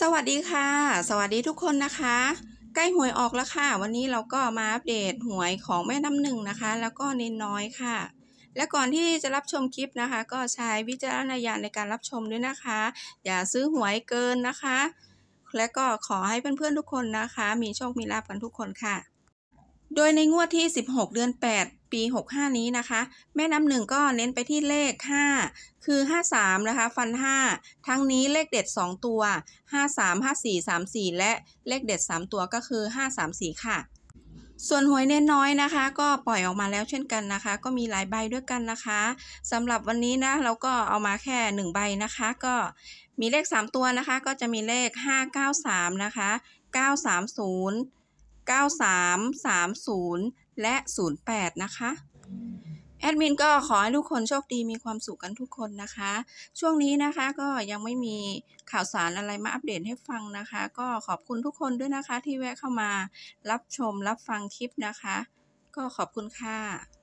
สวัสดีค่ะ สวัสดีทุกคนนะคะ ใกล้หวยออกแล้วค่ะ วันนี้เราก็มาอัปเดตหวยของแม่น้ำหนึ่งนะคะ แล้วก็เนินน้อยค่ะ และก่อนที่จะรับชมคลิปนะคะ ก็ใช้วิจารณญาณในการรับชมด้วยนะคะ อย่าซื้อหวยเกินนะคะ และก็ขอให้เพื่อนๆทุกคนนะคะ มีโชคมีลาภกันทุกคนค่ะโดยในงวดที่ 16 เดือน 8 ปี 65 นี้นะคะ แม่น้ำหนึ่งก็เน้นไปที่เลข5 คือ 53 นะคะ ฟัน 5 ทั้งนี้เลขเด็ด 2 ตัว 53 54 34และเลขเด็ด 3 ตัวก็คือ 534 ค่ะ ส่วนหวยเน้นน้อยนะคะ ก็ปล่อยออกมาแล้วเช่นกันนะคะ ก็มีหลายใบด้วยกันนะคะสำหรับวันนี้นะเราก็เอามาแค่ 1 ใบนะคะก็มีเลข 3 ตัวนะคะ ก็จะมีเลข 593 นะคะ 930 93 30 และ 08 นะคะ แอดมินก็ขอให้ทุกคนโชคดี มีความสุขกันทุกคนนะคะ ช่วงนี้นะคะก็ยังไม่มีข่าวสารอะไรมาอัปเดตให้ฟังนะคะ ก็ขอบคุณทุกคนด้วยนะคะที่แวะเข้ามารับชมรับฟังคลิปนะคะ ก็ขอบคุณค่ะ